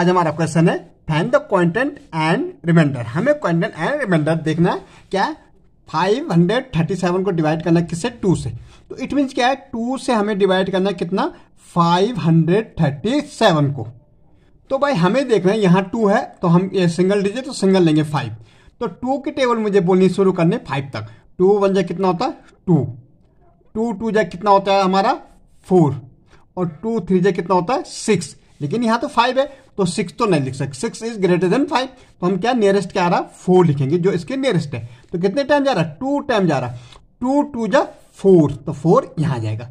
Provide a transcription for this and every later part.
आज हमारा क्वेश्चन है find the quotient and remainder हमें क्वेंटेंट एंड रिमाइंडर देखना है क्या फाइव हंड्रेड थर्टी सेवन को डिवाइड करना है किससे टू से तो इट मीन्स क्या है टू से हमें डिवाइड करना है कितना फाइव हंड्रेड थर्टी सेवन को तो भाई हमें देखना है यहाँ टू है तो हम ये सिंगल डिजिट तो सिंगल लेंगे फाइव तो टू की टेबल मुझे बोलनी शुरू करनी फाइव तक टू वन जाए कितना होता है टू टू टू जाए कितना होता है हमारा फोर और टू थ्री जाए कितना होता है सिक्स लेकिन यहाँ तो फाइव है तो सिक्स तो नहीं लिख सकते six is greater than five तो हम क्या नियरेस्ट क्या आ रहा है फोर लिखेंगे जो इसके नियरेस्ट है तो कितने टाइम जा रहा है टू टाइम जा रहा है टू टू जा फोर तो फोर यहां जाएगा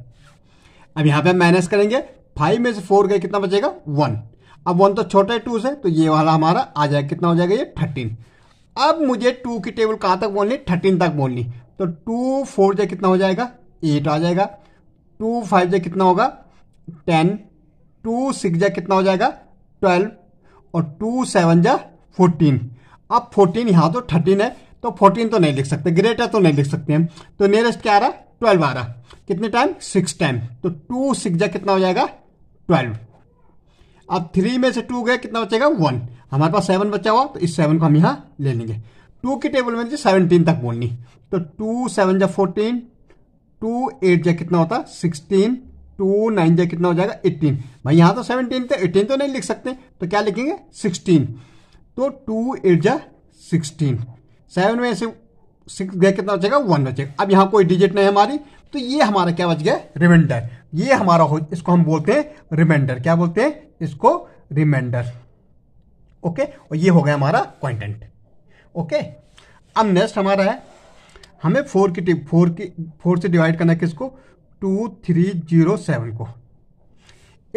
अब यहां पर माइनस करेंगे फाइव में से फोर गए कितना बचेगा वन अब वन तो छोटा है टू से तो ये वाला हमारा आ जाएगा कितना हो जाएगा ये थर्टीन अब मुझे टू की टेबल कहां तक बोलनी थर्टीन तक बोलनी तो टू फोर जो कितना हो जाएगा एट आ जाएगा टू फाइव जो कितना होगा टेन टू सिक्स जो कितना हो जाएगा ट्वेल्व और टू सेवन जा फोर्टीन अब फोर्टीन यहाँ तो थर्टीन है तो फोर्टीन तो नहीं लिख सकते ग्रेटर तो नहीं लिख सकते हैं तो नियरेस्ट क्या आ रहा है ट्वेल्व आ रहा कितने टाइम सिक्स टाइम तो टू सिक्स जा कितना हो जाएगा ट्वेल्व अब थ्री में से टू गए कितना बचेगा वन हमारे पास सेवन बचा हुआ तो इस सेवन को हम यहाँ ले लेंगे टू की टेबल में सेवनटीन तक बोलनी तो टू सेवन जा फोर्टीन टू एट जा कितना होता सिक्सटीन टू नाइन जा कितना हो जाएगा एट्टीन भाई यहाँ तो सेवनटीन थे एटीन तो नहीं लिख सकते तो क्या लिखेंगे सिक्सटीन तो टू एट जा सिक्सटीन सेवन में से सिक्स गया कितना बचेगा वन बचेगा अब यहाँ कोई डिजिट नहीं हमारी तो ये हमारा क्या बच गया रिमाइंडर ये हमारा हो इसको हम बोलते हैं रिमाइंडर क्या बोलते हैं इसको रिमाइंडर ओके और ये हो गया हमारा कंटेंट ओके अब नेक्स्ट हमारा है हमें फोर की फोर की फोर से डिवाइड करना है किसको टू थ्री जीरो सेवन को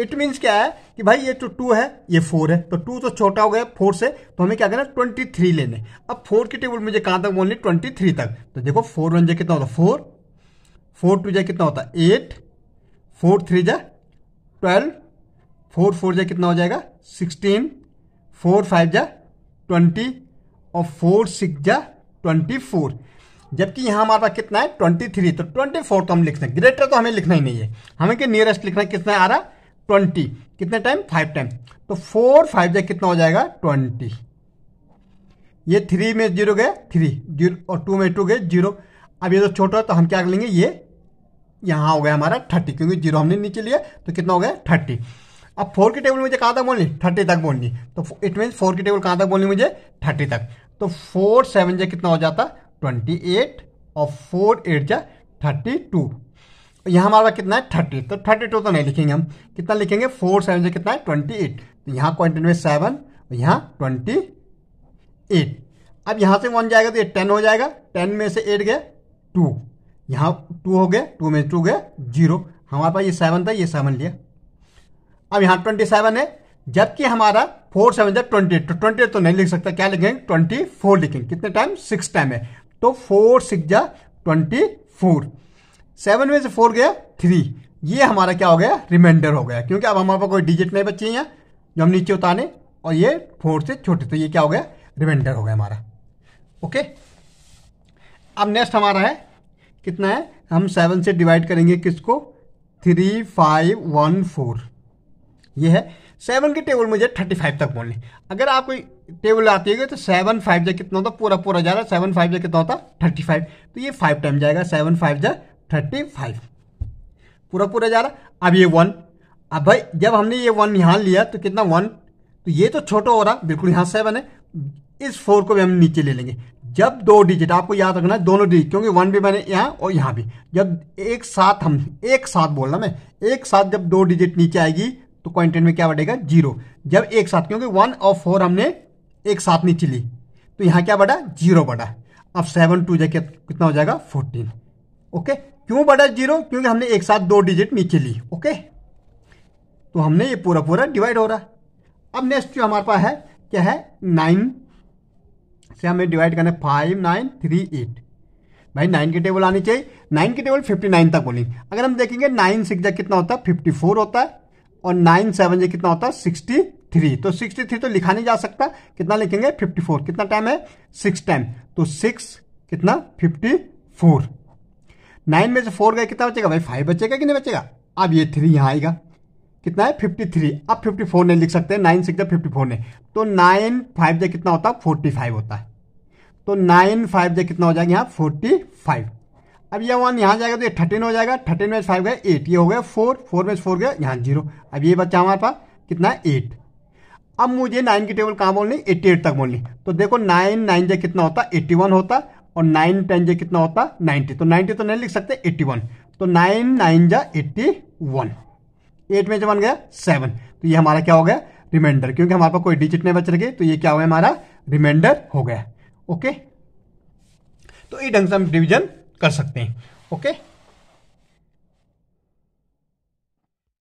इट मीन्स क्या है कि भाई ये तो टू है ये फोर है तो टू तो छोटा हो गया फोर से तो हमें क्या करना ट्वेंटी थ्री लेने अब फोर की टेबल मुझे कहां तक बोलनी ट्वेंटी थ्री तक तो देखो फोर वन जाए कितना होता फोर फोर टू जाए कितना होता एट फोर थ्री जा ट्वेल्व फोर फोर जाए कितना हो जाएगा सिक्सटीन फोर फाइव जा ट्वेंटी और फोर सिक्स जा ट्वेंटी फोर जबकि यहाँ हमारे पास कितना है ट्वेंटी थ्री तो ट्वेंटी फोर तो हम लिख सकते ग्रेटर तो हमें लिखना ही नहीं है हमें कि नियरेस्ट लिखना है कितना आ रहा है ट्वेंटी कितने टाइम फाइव टाइम तो फोर फाइव जाए कितना हो जाएगा ट्वेंटी ये थ्री में जीरो गए थ्री जीरो और टू में टू गए जीरो अब ये तो छोटा है तो हम क्या कर लेंगे ये यहाँ हो गया हमारा थर्टी क्योंकि जीरो हमने नीचे लिया तो कितना हो गया थर्टी अब फोर की टेबल मुझे कहाँ तक बोलनी थर्टी तक बोलनी तो इट मीन्स फोर की टेबल कहाँ तक बोलनी मुझे थर्टी तक तो फोर सेवन जो कितना हो जाता ट्वेंटी एट और फोर एट जा थर्टी टू यहाँ हमारा कितना है थर्टी तो थर्टी टू तो नहीं लिखेंगे हम कितना लिखेंगे फोर सेवन जो कितना है ट्वेंटी एट तो यहाँ कॉन्टिन्यूस सेवन और यहाँ ट्वेंटी एट अब यहाँ से वन जाएगा तो ये टेन हो जाएगा टेन में से एट गए टू यहाँ टू हो गए टू में टू गए जीरो हमारे पास ये सेवन था ये सेवन लिया अब यहाँ ट्वेंटी सेवन है जबकि हमारा फोर सेवन जब ट्वेंटी तो ट्वेंटी एट तो नहीं लिख सकता क्या लिखेंगे ट्वेंटी फोर लिखेंगे कितने टाइम सिक्स टाइम है तो फोर सिक्स जा ट्वेंटी फोर सेवन में से फोर गया थ्री ये हमारा क्या हो गया रिमाइंडर हो गया क्योंकि अब हमारे पास कोई डिजिट नहीं बची हैं जो हम नीचे उतारे और ये फोर से छोटे तो ये क्या हो गया रिमाइंडर हो गया हमारा ओके अब नेक्स्ट हमारा है कितना है हम सेवन से डिवाइड करेंगे किसको थ्री फाइव वन फोर ये है सेवन के टेबल मुझे थर्टी फाइव तक बोलनी अगर आप कोई टेबल आती है तो सेवन फाइव जा कितना होता पूरा पूरा जा रहा है सेवन फाइव जा कितना होता थर्टी फाइव तो ये फाइव टाइम जाएगा सेवन फाइव जा थर्टी फाइव पूरा पूरा जा रहा अब ये वन अब भाई जब हमने ये वन यहाँ लिया तो कितना वन तो ये तो छोटा हो रहा बिल्कुल यहाँ सेवन है इस फोर को भी हम नीचे ले लेंगे जब दो डिजिट आपको याद रखना है दोनों डिजिट क्योंकि वन भी मैंने यहाँ और यहाँ भी जब एक साथ हम एक साथ बोलना मैं एक साथ जब दो डिजिट नीचे आएगी तो क्वांटिटी में क्या बढ़ेगा जीरो जब एक साथ क्योंकि वन और फोर हमने एक साथ नीचे ली तो यहाँ क्या बढ़ा जीरो बढ़ा अब सेवन टू जाके कितना हो जाएगा फोर्टीन ओके क्यों बढ़ा जीरो क्योंकि हमने एक साथ दो डिजिट नीचे ली ओके तो हमने ये पूरा पूरा डिवाइड हो रहा अब नेक्स्ट जो हमारे पास है क्या है नाइन से हमें डिवाइड करना है फाइव नाइन थ्री एट भाई नाइन की टेबल आनी चाहिए नाइन की टेबल फिफ्टी नाइन तक बोली अगर हम देखेंगे नाइन सिक्स कितना होता है फिफ्टी फोर होता है और नाइन सेवन ये कितना होता है सिक्सटी थ्री तो सिक्सटी थ्री तो लिखा नहीं जा सकता कितना लिखेंगे फिफ्टी फोर कितना टाइम है सिक्स टाइम तो सिक्स कितना फिफ्टी फोर नाइन में से फोर गए कितना बचेगा भाई फाइव बचेगा कि नहीं बचेगा अब ये थ्री यहाँ आएगा कितना है फिफ्टी थ्री अब फिफ्टी फोर नहीं लिख सकते नाइन सिक्स फिफ्टी फोर नहीं तो नाइन फाइव जे कितना होता है फोर्टी फाइव होता है तो नाइन फाइव जे कितना हो जाएगा यहाँ फोर्टी फाइव अब ये वन यहाँ जाएगा तो ये थर्टीन हो जाएगा थर्टीन में फाइव गए एट ये हो गया फोर फोर में फोर गया यहाँ जीरो अब ये बच्चा हमारे पास कितना है एट अब मुझे नाइन की टेबल कहाँ बोलनी एट्टी एट तक बोलनी तो देखो नाइन नाइन जे कितना होता एट्टी वन होता और नाइन टेन जे कितना होता नाइन्टी तो नाइन्टी तो नहीं लिख सकते एट्टी वन तो नाइन नाइन जा एट्टी वन एट में जो बन गया सेवन तो ये हमारा क्या हो गया रिमाइंडर क्योंकि हमारे पास कोई डिजिट नहीं बच रही तो ये क्या हो गया हमारा रिमाइंडर हो गया ओके तो ये ढंग से हम डिविजन कर सकते हैं ओके